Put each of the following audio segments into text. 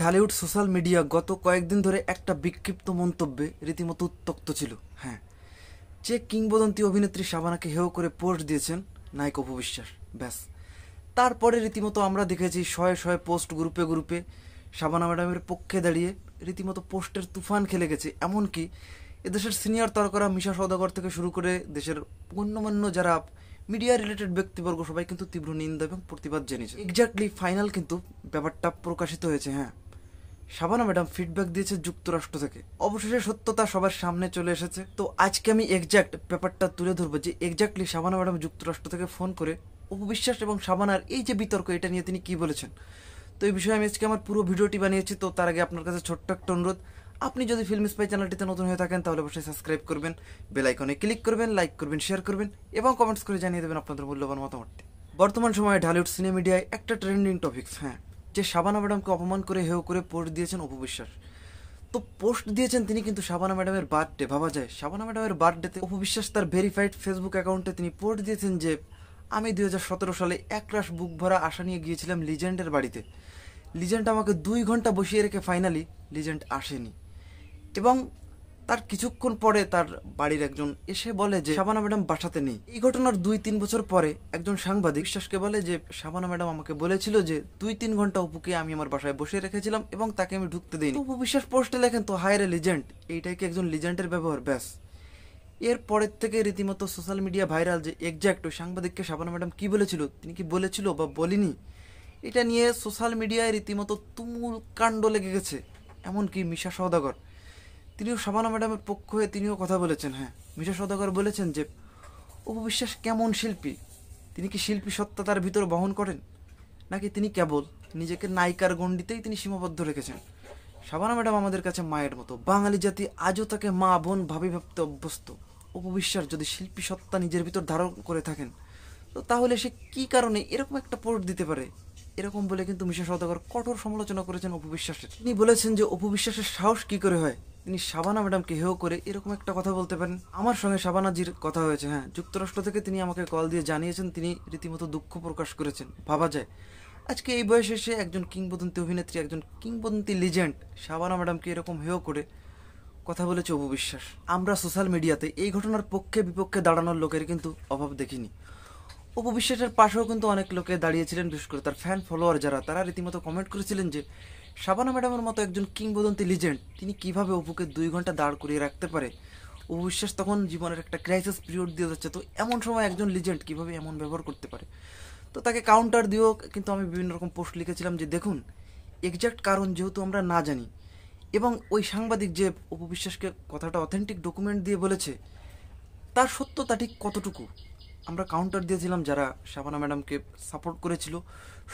Dhallywood social media গত কয়েকদিন ধরে একটা বিক্ষিপ্ত মন্তব্যে রীতিমতো উত্তক্ত ছিল হ্যাঁ যে কিংবদন্তি অভিনেত্রী শাবানাকে হেও করে পোস্ট দিয়েছেন নায়ক অপবিশ্বাস ব্যাস তারপরে রীতিমতো আমরা দেখেছি শয়ে শয়ে পোস্ট গ্রুপে গ্রুপে শাবানা ম্যাডামের পক্ষে দাঁড়িয়ে রীতিমতো পোস্টের তুফান খেলে গেছে এমনকি এদেশের সিনিয়র তারকারা মিশা সৌদাগর থেকে শুরু করে দেশের গণ্যমান্য যারা মিডিয়া রিলেটেড ব্যক্তিবর্গ সবাই কিন্তু তীব্র নিন্দা এবং প্রতিবাদ জেনেছে এক্স্যাক্টলি ফাইনাল কিন্তু ব্যাপারটা প্রকাশিত হয়েছে হ্যাঁ শাবানা ম্যাডাম ফিডব্যাক দিয়েছে যুক্তরাষ্ট্র থেকে অবশেষে সত্যতা সবার সামনে চলে এসেছে তো আজকে আমি এক্স্যাক্ট ব্যাপারটা তুলে ধরবো যে এক্স্যাক্টলি শাবানা ম্যাডাম যুক্তরাষ্ট্র থেকে ফোন করে উপবিশ্বাস এবং শাবানার এই যে বিতর্ক এটা নিয়ে তিনি কি বলেছেন তো এই বিষয়ে আমি আজকে আমার পুরো ভিডিওটি বানিয়েছি তো তার আগে আপনার কাছে ছোট্ট একটা অনুরোধ আপনি যদি ফিল্ম স্পাই চ্যানেলটিতে নতুন হয়ে থাকেন তাহলে অবশ্যই সাবস্ক্রাইব করবেন বেল আইকনে ক্লিক করবেন লাইক করবেন শেয়ার করবেন এবং কমেন্টস করে জানিয়ে দেবেন আপনাদের মূল্যবান মতামতটি বর্তমান সময়ে ঢালিউড সিনেমিডিয়ায় একটা ট্রেন্ডিং টপিক্স হ্যাঁ যে শাবানা ম্যাডামকে অপমান করে হেউ করে পোস্ট দিয়েছেন অপবিশ্বাস তো পোস্ট দিয়েছেন তিনি কিন্তু শাবানা ম্যাডামের বার্থডে ভাবা যায় শাবানা ম্যাডামের বার্থডেতে অপবিশ্বাস তার ভেরিফাইড ফেসবুক অ্যাকাউন্টে তিনি পোস্ট দিয়েছেন যে আমি দুই সালে একরাশ বুক ভরা আশা নিয়ে গিয়েছিলাম লিজেন্ডের বাড়িতে লিজেন্ড আমাকে দুই ঘন্টা বসিয়ে রেখে ফাইনালি লিজেন্ড আসেনি এবং তার কিছুক্ষণ পরে তার বাড়ির একজন এসে বলে যে শাবানা ম্যাডাম বাসাতে নেই এই ঘটনার দুই তিন বছর পরে একজন সাংবাদিক বিশ্বাসকে বলে যে শাবানা ম্যাডাম আমাকে বলেছিল যে দুই তিন ঘন্টা উপুকে আমি আমার বাসায় বসে রেখেছিলাম এবং তাকে আমি ঢুকতে দিইনি উপ বিশ্বাস পোস্টে লেখেন তো হায়ার লিজেন্ড এইটাই কি একজন লিজেন্ডের ব্যবহার ব্যাস এর পরের থেকে রীতিমতো সোশ্যাল মিডিয়া ভাইরাল যে একজ্যাক্ট ওই সাংবাদিককে শাবানা ম্যাডাম কি বলেছিল তিনি কি বলেছিল বা বলিনি এটা নিয়ে সোশ্যাল মিডিয়ায় রীতিমতো তুমুল কাণ্ড লেগে গেছে এমনকি মিশা সওদাগর তিনিও শাবানা ম্যাডামের পক্ষ হয়ে তিনিও কথা বলেছেন হ্যাঁ মিশা সদাগর বলেছেন যে উপবিশ্বাস কেমন শিল্পী তিনি কি শিল্পী সত্তা তার ভিতর বহন করেন নাকি তিনি কেবল নিজেকে নায়িকার গণ্ডিতেই তিনি সীমাবদ্ধ রেখেছেন শাবানা ম্যাডাম আমাদের কাছে মায়ের মতো বাঙালি জাতি আজও তাকে মা বোন ভাবি ভাবতে অভ্যস্ত উপবিশ্বাস যদি শিল্পী সত্তা নিজের ভিতর ধারণ করে থাকেন তো তাহলে সে কি কারণে এরকম একটা পোর্ট দিতে পারে এরকম বলে কিন্তু মিশা সদাগর কঠোর সমালোচনা করেছেন অপবিশ্বাসের তিনি বলেছেন যে অপবিশ্বাসের সাহস কি করে হয় তিনি শাবানা ম্যাডামকে হেও করে এরকম একটা কথা বলতে পারেন আমার সঙ্গে শাবানাজির কথা হয়েছে হ্যাঁ যুক্তরাষ্ট্র থেকে তিনি আমাকে কল দিয়ে জানিয়েছেন তিনি রীতিমতো দুঃখ প্রকাশ করেছেন ভাবা যায় আজকে এই বয়সে সে একজন কিংবদন্তি অভিনেত্রী একজন কিংবদন্তি লিজেন্ড শাবানা ম্যাডামকে এরকম হেও করে কথা বলেছে অববিশ্বাস আমরা সোশ্যাল মিডিয়াতে এই ঘটনার পক্ষে বিপক্ষে দাঁড়ানোর লোকের কিন্তু অভাব দেখিনি অববিশ্বাসের পাশেও কিন্তু অনেক লোকে দাঁড়িয়েছিলেন বিশেষ করে তার ফ্যান ফলোয়ার যারা তারা রীতিমতো কমেন্ট করেছিলেন যে শাবানা ম্যাডামের মতো একজন কিংবদন্তি লিজেন্ড তিনি কিভাবে অপুকে দুই ঘন্টা দাঁড় করিয়ে রাখতে পারে অপু বিশ্বাস তখন জীবনের একটা ক্রাইসিস পিরিয়ড দিয়ে যাচ্ছে তো এমন সময় একজন লিজেন্ড কিভাবে এমন ব্যবহার করতে পারে তো তাকে কাউন্টার দিয়েও কিন্তু আমি বিভিন্ন রকম পোস্ট লিখেছিলাম যে দেখুন এক্স্যাক্ট কারণ যেহেতু আমরা না জানি এবং ওই সাংবাদিক যে অপবিশ্বাসকে কথাটা অথেন্টিক ডকুমেন্ট দিয়ে বলেছে তার সত্যতা ঠিক কতটুকু আমরা কাউন্টার দিয়েছিলাম যারা শাবানা ম্যাডামকে সাপোর্ট করেছিল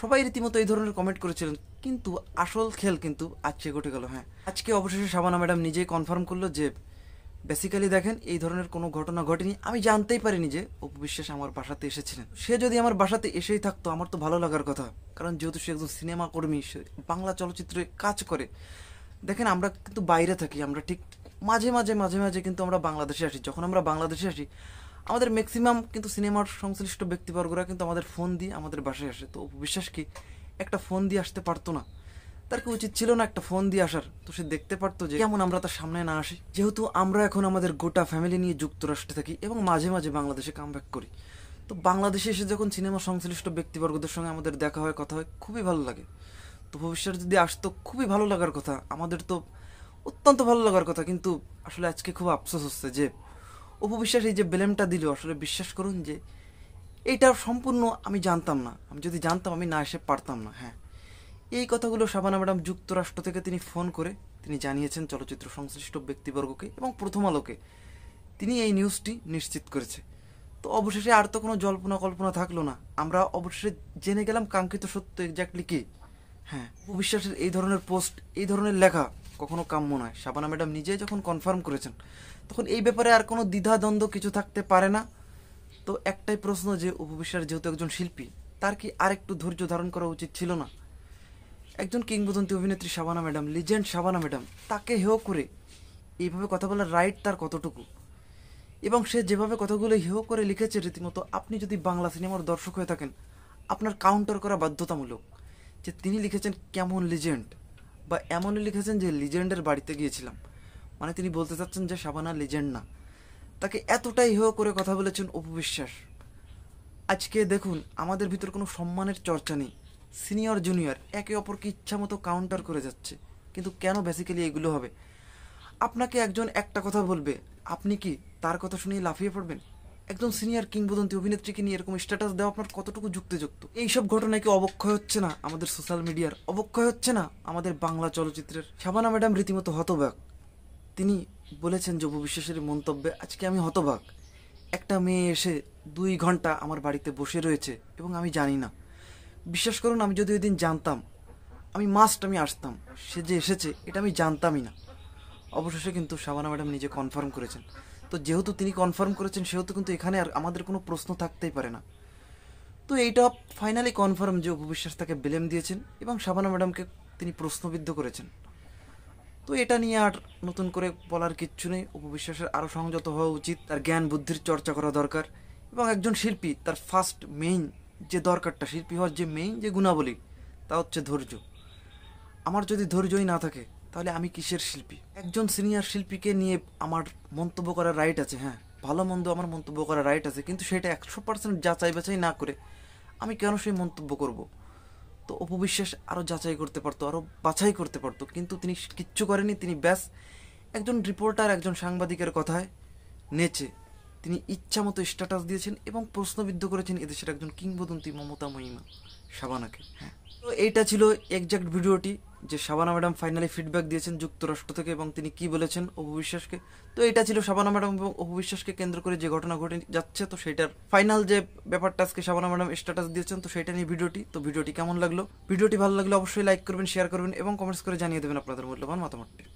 সবাই রীতিমতো এই ধরনের কমেন্ট করেছিলেন কিন্তু আসল খেল কিন্তু আজকে ঘটে গেল হ্যাঁ আজকে অবশেষে শাবানা ম্যাডাম নিজেই কনফার্ম করলো যে বেসিক্যালি দেখেন এই ধরনের কোনো ঘটনা ঘটেনি আমি জানতেই পারিনি যে অপবিশ্বাস আমার বাসাতে এসেছিলেন সে যদি আমার বাসাতে এসেই থাকতো আমার তো ভালো লাগার কথা কারণ যেহেতু সে একজন সিনেমা কর্মী সে বাংলা চলচ্চিত্রে কাজ করে দেখেন আমরা কিন্তু বাইরে থাকি আমরা ঠিক মাঝে মাঝে মাঝে মাঝে কিন্তু আমরা বাংলাদেশে আসি যখন আমরা বাংলাদেশে আসি আমাদের ম্যাক্সিমাম কিন্তু সিনেমার সংশ্লিষ্ট ব্যক্তিবর্গরা কিন্তু আমাদের ফোন দিয়ে আমাদের বাসায় আসে তো বিশ্বাস কি একটা ফোন দিয়ে আসতে পারতো না তার কি উচিত ছিল না একটা ফোন দিয়ে আসার তো সে দেখতে পারতো যে কেমন আমরা তার সামনে না আসি যেহেতু আমরা এখন আমাদের গোটা ফ্যামিলি নিয়ে যুক্তরাষ্ট্রে থাকি এবং মাঝে মাঝে বাংলাদেশে কাম করি তো বাংলাদেশে এসে যখন সিনেমা সংশ্লিষ্ট ব্যক্তিবর্গদের সঙ্গে আমাদের দেখা হয় কথা হয় খুবই ভালো লাগে তো ভবিষ্যৎ যদি আসতো খুবই ভালো লাগার কথা আমাদের তো অত্যন্ত ভালো লাগার কথা কিন্তু আসলে আজকে খুব আফসোস হচ্ছে যে উপবিশ্বাস এই যে ব্লেমটা দিল আসলে বিশ্বাস করুন যে এটা সম্পূর্ণ আমি জানতাম না আমি যদি জানতাম আমি না এসে পারতাম না হ্যাঁ এই কথাগুলো শাবানা ম্যাডাম যুক্তরাষ্ট্র থেকে তিনি ফোন করে তিনি জানিয়েছেন চলচ্চিত্র সংশ্লিষ্ট ব্যক্তিবর্গকে এবং প্রথম আলোকে তিনি এই নিউজটি নিশ্চিত করেছে তো অবশেষে আর তো কোনো জল্পনা কল্পনা থাকলো না আমরা অবশেষে জেনে গেলাম কাঙ্ক্ষিত সত্য এক্স্যাক্টলি কি হ্যাঁ উপবিশ্বাসের এই ধরনের পোস্ট এই ধরনের লেখা কখনো কাম্য নয় শাবানা ম্যাডাম নিজেই যখন কনফার্ম করেছেন তখন এই ব্যাপারে আর কোনো দ্বিধাদ্বন্দ্ব কিছু থাকতে পারে না তো একটাই প্রশ্ন যে উপবিশ্বাস যেহেতু একজন শিল্পী তার কি আর একটু ধৈর্য ধারণ করা উচিত ছিল না একজন কিংবদন্তি অভিনেত্রী Shabana madam legend Shabana madam তাকে হেয় করে এইভাবে কথা বলার রাইট তার কতটুকু এবং সে যেভাবে কথাগুলো হেয় করে লিখেছে রীতিমতো আপনি যদি বাংলা সিনেমার দর্শক হয়ে থাকেন আপনার কাউন্টার করা বাধ্যতামূলক যে তিনি লিখেছেন কেমন লিজেন্ড বা এমনও লিখেছেন যে লিজেন্ডের বাড়িতে গিয়েছিলাম মানে তিনি বলতে চাচ্ছেন যে শাবানা লিজেন্ড না তাকে এতটাই হেয় করে কথা বলেছেন অপবিশ্বাস আজকে দেখুন আমাদের ভিতর কোনো সম্মানের চর্চা নেই সিনিয়র জুনিয়র একে অপরকে ইচ্ছা মতো কাউন্টার করে যাচ্ছে কিন্তু কেন বেসিক্যালি এগুলো হবে আপনাকে একজন একটা কথা বলবে আপনি কি তার কথা শুনিয়ে লাফিয়ে পড়বেন একজন সিনিয়র কিংবদন্তি অভিনেত্রীকে নিয়ে এরকম স্ট্যাটাস দেওয়া আপনার কতটুকু যুক্তিযুক্ত এইসব কি অবক্ষয় হচ্ছে না আমাদের সোশ্যাল মিডিয়ার অবক্ষয় হচ্ছে না আমাদের বাংলা চলচ্চিত্রের শাবানা ম্যাডাম রীতিমতো হতবাক তিনি বলেছেন যুব বিশ্বাসের মন্তব্যে আজকে আমি হতবাক একটা মেয়ে এসে দুই ঘন্টা আমার বাড়িতে বসে রয়েছে এবং আমি জানি না বিশ্বাস করুন আমি যদি ওই দিন জানতাম আমি মাস্ট আমি আসতাম সে যে এসেছে এটা আমি জানতামই না অবশেষে কিন্তু শাবানা ম্যাডাম নিজে কনফার্ম করেছেন তো যেহেতু তিনি কনফার্ম করেছেন সেহেতু কিন্তু এখানে আর আমাদের কোনো প্রশ্ন থাকতেই পারে না তো এইটা ফাইনালি কনফার্ম যে উপবিশ্বাস তাকে বেলেম দিয়েছেন এবং শাবানা ম্যাডামকে তিনি প্রশ্নবিদ্ধ করেছেন তো এটা নিয়ে আর নতুন করে বলার কিচ্ছু নেই উপবিশ্বাসের আরও সংযত হওয়া উচিত তার জ্ঞান বুদ্ধির চর্চা করা দরকার এবং একজন শিল্পী তার ফার্স্ট মেইন যে দরকারটা শিল্পী হওয়ার যে মেইন যে গুণাবলী তা হচ্ছে ধৈর্য আমার যদি ধৈর্যই না থাকে তাহলে আমি কিসের শিল্পী একজন সিনিয়র শিল্পীকে নিয়ে আমার মন্তব্য করার রাইট আছে হ্যাঁ ভালো মন্দ আমার মন্তব্য করার রাইট আছে কিন্তু সেটা একশো পার্সেন্ট যাচাই বাছাই না করে আমি কেন সেই মন্তব্য করব তো অপবিশ্বাস আরও যাচাই করতে পারতো আরও বাছাই করতে পারতো কিন্তু তিনি কিচ্ছু করেনি তিনি ব্যাস একজন রিপোর্টার একজন সাংবাদিকের কথায় নেচে তিনি ইচ্ছামতো স্ট্যাটাস দিয়েছেন এবং প্রশ্নবিদ্ধ করেছেন এদেশের একজন কিংবদন্তি মমতা মহিমা শাবানাকে হ্যাঁ। তো এইটা ছিল একজ্যাক্ট ভিডিওটি যে শাবানা ম্যাডাম ফাইনালি ফিডব্যাক দিয়েছেন যুক্তরাষ্ট্র থেকে এবং তিনি কি বলেছেন অপবিশ্বাসকে তো এটা ছিল শাবানা ম্যাডাম এবং অপবিশ্বাসকে কেন্দ্র করে যে ঘটনা ঘটে যাচ্ছে তো সেটার ফাইনাল যে ব্যাপারটা আজকে শাবানা ম্যাডাম স্ট্যাটাস দিয়েছেন তো সেটা নিয়ে ভিডিওটি তো ভিডিওটি কেমন লাগলো ভিডিওটি ভালো লাগলো অবশ্যই লাইক করবেন শেয়ার করবেন এবং কমেন্টস করে জানিয়ে দেবেন আপনাদের মূল্যবান মতামতটি